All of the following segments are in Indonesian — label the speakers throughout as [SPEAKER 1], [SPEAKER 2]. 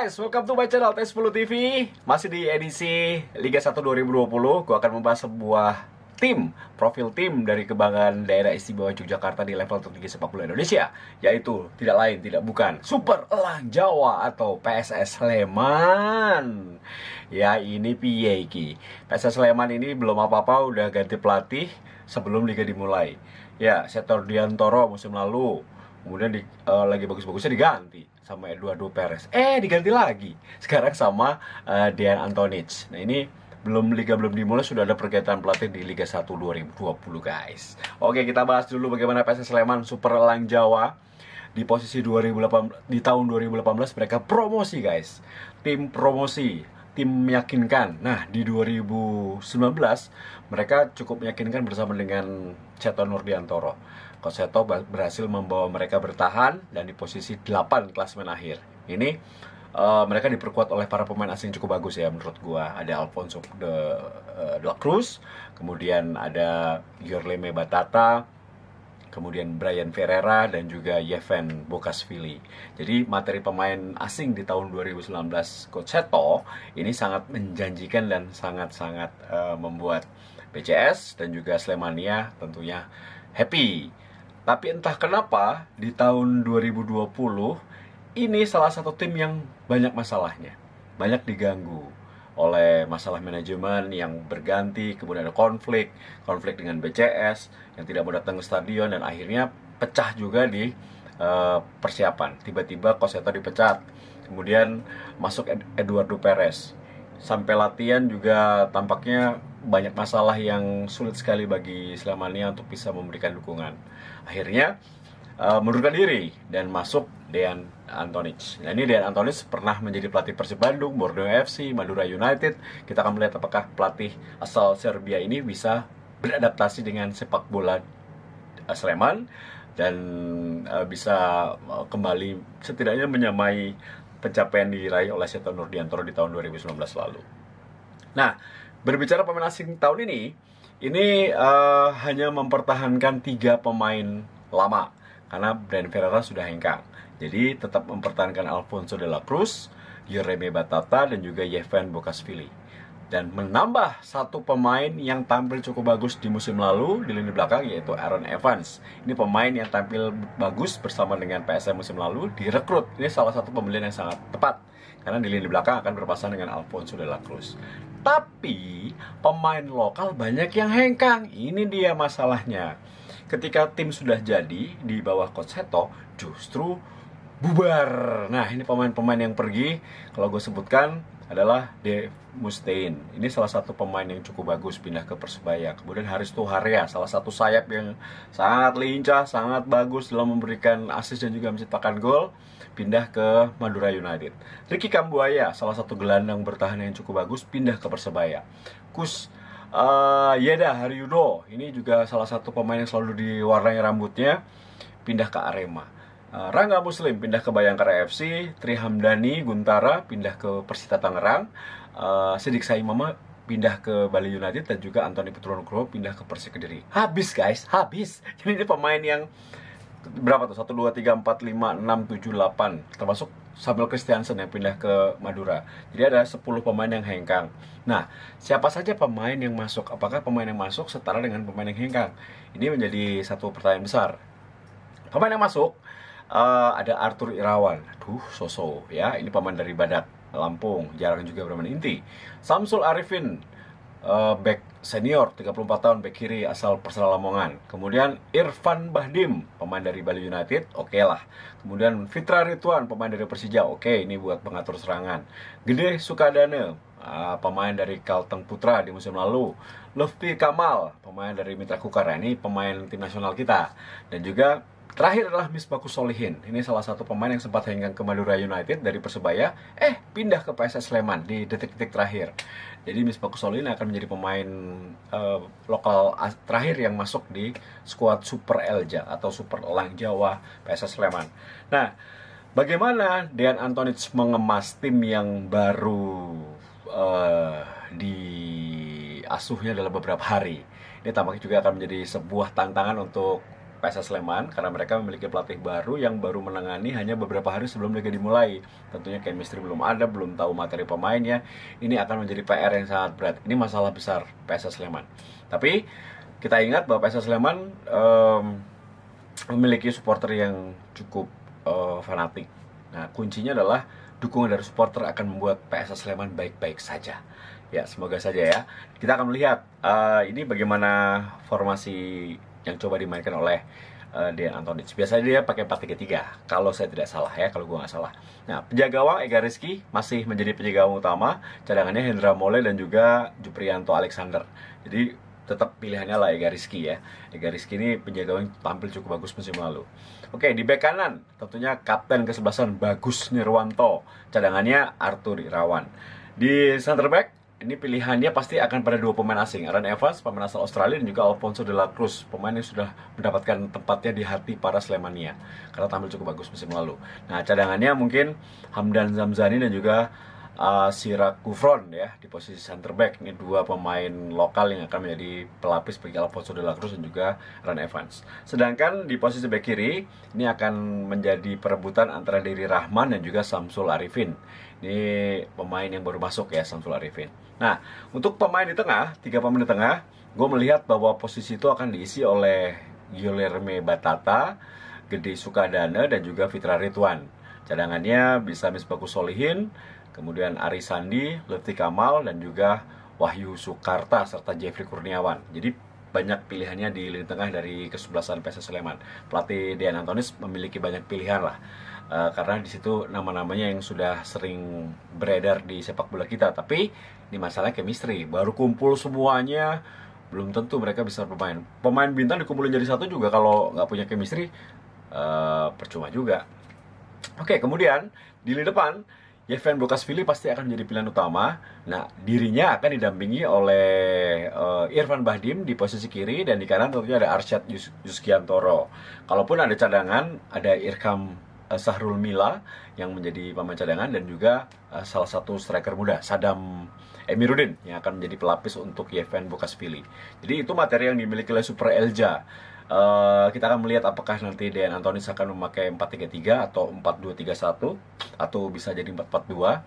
[SPEAKER 1] guys, welcome to my channel T10 TV Masih di edisi Liga 1 2020 Gue akan membahas sebuah tim, profil tim dari kebanggaan daerah istimewa Yogyakarta di level tertinggi Sepak Bola Indonesia Yaitu, tidak lain, tidak bukan Super Elang Jawa atau PSS Sleman Ya ini piye iki PSS Sleman ini belum apa-apa udah ganti pelatih sebelum Liga dimulai Ya, Setor Diantoro musim lalu Kemudian di, uh, lagi bagus-bagusnya diganti sama Eduardo Perez. Eh diganti lagi. Sekarang sama uh, Dean Antonic. Nah ini belum liga belum dimulai sudah ada pergantian pelatih di Liga 1 2020 guys. Oke, kita bahas dulu bagaimana PS Sleman Super Lang Jawa di posisi 2018 di tahun 2018 mereka promosi guys. Tim promosi, tim meyakinkan. Nah, di 2019 mereka cukup meyakinkan bersama dengan Ceto Nurdiantoro. Koseto berhasil membawa mereka bertahan dan di posisi 8 klasmen akhir. Ini uh, mereka diperkuat oleh para pemain asing cukup bagus ya menurut gua. Ada Alfonso de, uh, de la Cruz, kemudian ada Yorleme Batata, kemudian Brian Ferreira dan juga Yevhen Bokasvili. Jadi materi pemain asing di tahun 2019 Koseto ini sangat menjanjikan dan sangat-sangat uh, membuat PCS dan juga Slemania tentunya happy. Tapi entah kenapa di tahun 2020 ini salah satu tim yang banyak masalahnya. Banyak diganggu oleh masalah manajemen yang berganti, kemudian ada konflik, konflik dengan BCS yang tidak mau datang ke stadion dan akhirnya pecah juga di uh, persiapan. Tiba-tiba Koseto dipecat, kemudian masuk Eduardo Perez sampai latihan juga tampaknya banyak masalah yang sulit sekali bagi Slamania untuk bisa memberikan dukungan. Akhirnya uh, mundurkan diri dan masuk Dean Antonic. Nah ini Dean Antonic pernah menjadi pelatih Persib Bandung, Bordeaux FC, Madura United. Kita akan melihat apakah pelatih asal Serbia ini bisa beradaptasi dengan sepak bola eh, Sleman dan uh, bisa kembali setidaknya menyamai pencapaian diraih oleh Seto Nurdiantoro di tahun 2019 lalu. Nah, berbicara pemain asing tahun ini, ini uh, hanya mempertahankan tiga pemain lama karena Brian Ferreira sudah hengkang. Jadi tetap mempertahankan Alfonso de la Cruz, Yoreme Batata, dan juga Yevan Bokasvili dan menambah satu pemain yang tampil cukup bagus di musim lalu di lini belakang yaitu Aaron Evans. Ini pemain yang tampil bagus bersama dengan PSM musim lalu direkrut. Ini salah satu pembelian yang sangat tepat karena di lini belakang akan berpasangan dengan Alfonso de la Cruz. Tapi pemain lokal banyak yang hengkang. Ini dia masalahnya. Ketika tim sudah jadi di bawah coach Seto, justru bubar. Nah, ini pemain-pemain yang pergi kalau gue sebutkan adalah De Mustaine. Ini salah satu pemain yang cukup bagus pindah ke Persebaya. Kemudian Haris Tuharya, salah satu sayap yang sangat lincah, sangat bagus dalam memberikan asis dan juga menciptakan gol, pindah ke Madura United. Ricky Kambuaya, salah satu gelandang bertahan yang cukup bagus, pindah ke Persebaya. Kus uh, Yeda Haryudo, ini juga salah satu pemain yang selalu diwarnai rambutnya, pindah ke Arema Eh, Rangga Muslim pindah ke Bayangkara FC, Trihamdani Guntara pindah ke Persita Tangerang, uh, Sidik Saimama pindah ke Bali United dan juga Anthony Petronugroho pindah ke Persik Kediri. Habis guys, habis. Jadi ini pemain yang berapa tuh? 1 2 3 4 5 6 7 8 termasuk Samuel Christiansen yang pindah ke Madura. Jadi ada 10 pemain yang hengkang. Nah, siapa saja pemain yang masuk? Apakah pemain yang masuk setara dengan pemain yang hengkang? Ini menjadi satu pertanyaan besar. Pemain yang masuk uh, ada Arthur Irawan, aduh Soso ya, ini paman dari Badak, Lampung, jarang juga bermain inti. Samsul Arifin, uh, back senior 34 tahun back kiri asal Persela Lamongan. Kemudian Irfan Bahdim, pemain dari Bali United, oke okay lah. Kemudian Fitra Rituan, pemain dari Persija, oke okay, ini buat pengatur serangan. Gede Sukadana, uh, pemain dari Kalteng Putra di musim lalu. Lufti Kamal, pemain dari Mitra Kukar, nah, ini pemain tim nasional kita. Dan juga Terakhir adalah Misbaku Solihin. Ini salah satu pemain yang sempat henggang ke Madura United dari Persebaya, eh pindah ke PSS Sleman di detik-detik terakhir. Jadi Misbaku Solihin akan menjadi pemain uh, lokal terakhir yang masuk di skuad Super Elja atau Super Elang Jawa PSS Sleman. Nah, bagaimana Dean Antonic mengemas tim yang baru uh, eh, di asuhnya dalam beberapa hari? Ini tampaknya juga akan menjadi sebuah tantangan untuk PS Sleman karena mereka memiliki pelatih baru yang baru menangani hanya beberapa hari sebelum liga dimulai. Tentunya chemistry belum ada, belum tahu materi pemainnya. Ini akan menjadi PR yang sangat berat. Ini masalah besar PS Sleman. Tapi kita ingat bahwa PS Sleman um, memiliki supporter yang cukup uh, fanatik. Nah, kuncinya adalah dukungan dari supporter akan membuat PS Sleman baik-baik saja. Ya, semoga saja ya. Kita akan melihat uh, ini bagaimana formasi yang coba dimainkan oleh uh, Dean Antonic. Biasanya dia pakai partai ketiga kalau saya tidak salah ya, kalau gue nggak salah. Nah, penjaga gawang Ega Rizky masih menjadi penjaga gawang utama, cadangannya Hendra Mole dan juga Juprianto Alexander. Jadi tetap pilihannya lah Ega Rizky ya. Ega Rizky ini penjaga gawang tampil cukup bagus musim lalu. Oke, di bek kanan tentunya kapten kesebelasan Bagus Nirwanto, cadangannya Arthur Irawan. Di center back ini pilihannya pasti akan pada dua pemain asing, Aaron Evans, pemain asal Australia, dan juga Alfonso de la Cruz, pemain yang sudah mendapatkan tempatnya di hati para Slemania, karena tampil cukup bagus musim lalu. Nah, cadangannya mungkin Hamdan Zamzani dan juga uh, eh, Sirak Kufron ya di posisi center back ini dua pemain lokal yang akan menjadi pelapis bagi Alfonso de la Cruz dan juga Ron Evans. Sedangkan di posisi back kiri ini akan menjadi perebutan antara Diri Rahman dan juga Samsul Arifin. Ini pemain yang baru masuk ya Samsul Arifin. Nah, untuk pemain di tengah, tiga pemain di tengah, gue melihat bahwa posisi itu akan diisi oleh Guilherme Batata, Gede Sukadana, dan juga Fitra Rituan Cadangannya bisa Misbakus Solihin, kemudian Ari Sandi, Lutfi Kamal, dan juga Wahyu Sukarta serta Jeffrey Kurniawan. Jadi banyak pilihannya di lini tengah dari kesebelasan PSS Sleman. Pelatih Dian Antonis memiliki banyak pilihan lah. E, karena di situ nama-namanya yang sudah sering beredar di sepak bola kita, tapi ini masalah chemistry. Baru kumpul semuanya, belum tentu mereka bisa bermain. Pemain bintang dikumpulin jadi satu juga kalau nggak punya chemistry, uh, percuma juga. Oke, kemudian di lini depan Yevhen Bokasvili pasti akan menjadi pilihan utama. Nah, dirinya akan didampingi oleh uh, Irfan Bahdim di posisi kiri dan di kanan tentunya ada Arsyad Yus Yuskiantoro. Kalaupun ada cadangan, ada Irkam uh, Sahrul Mila yang menjadi pemain cadangan dan juga uh, salah satu striker muda Sadam Emirudin yang akan menjadi pelapis untuk Yevhen Bokasvili. Jadi itu materi yang dimiliki oleh Super Elja. Eh, kita akan melihat apakah nanti Dean Antonis akan memakai 433 atau 4231 atau bisa jadi 442.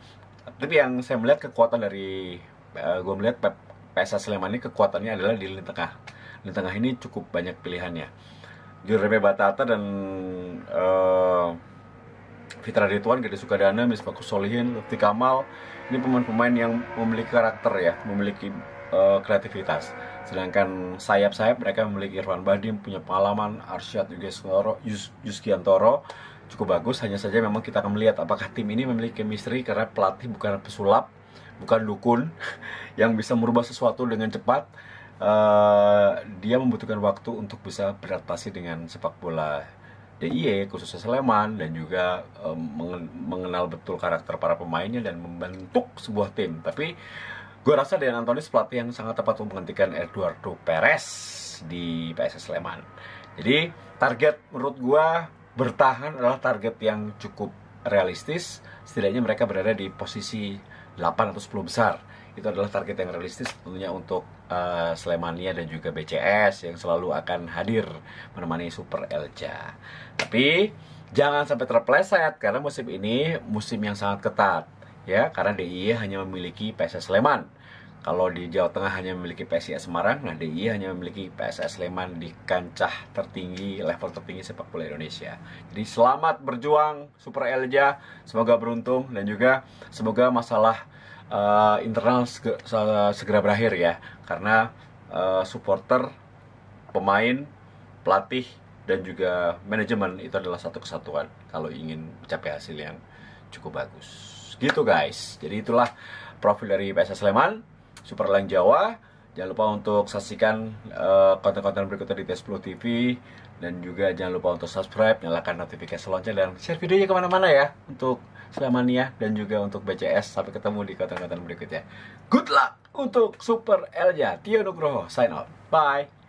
[SPEAKER 1] Tapi yang saya melihat kekuatan dari uh, eh, gue melihat PS Sleman ini kekuatannya adalah di lini tengah. Lini tengah ini cukup banyak pilihannya. Jureme Batata dan uh, Fitra Ridwan, Gede Sukadana, Misbah Solihin, Lutfi Kamal ini pemain-pemain yang memiliki karakter ya, memiliki uh, kreativitas. Sedangkan sayap-sayap mereka memiliki Irfan Badim, punya pengalaman, Arsyad juga Yugiantoro, Yus, Yuskiantoro cukup bagus. Hanya saja memang kita akan melihat apakah tim ini memiliki chemistry karena pelatih bukan pesulap, bukan dukun yang bisa merubah sesuatu dengan cepat. Uh, dia membutuhkan waktu untuk bisa beradaptasi dengan sepak bola DIY khususnya Sleman dan juga um, mengenal betul karakter para pemainnya dan membentuk sebuah tim. Tapi Gue rasa Dian Antonis pelatih yang sangat tepat untuk menghentikan Eduardo Perez di PSS Sleman. Jadi target menurut gue bertahan adalah target yang cukup realistis. Setidaknya mereka berada di posisi 8 atau 10 besar. Itu adalah target yang realistis tentunya untuk uh, Slemania dan juga BCS yang selalu akan hadir menemani Super Elja. Tapi jangan sampai terpleset karena musim ini musim yang sangat ketat ya karena DIY hanya memiliki PSS Sleman. Kalau di Jawa Tengah hanya memiliki PSS Semarang, nah DIY hanya memiliki PSS Sleman di kancah tertinggi, level tertinggi sepak bola Indonesia. Jadi selamat berjuang Super Elja, semoga beruntung dan juga semoga masalah uh, internal segera, segera berakhir ya, karena uh, supporter, pemain, pelatih dan juga manajemen itu adalah satu kesatuan kalau ingin mencapai hasil yang cukup bagus gitu guys jadi itulah profil dari PSS Sleman Super Jawa jangan lupa untuk saksikan eh, konten-konten uh, berikutnya di T10 TV dan juga jangan lupa untuk subscribe nyalakan notifikasi lonceng dan share videonya kemana-mana ya untuk Slemania dan juga untuk BCS sampai ketemu di konten-konten berikutnya good luck untuk Super Elja Tio Nugroho sign out bye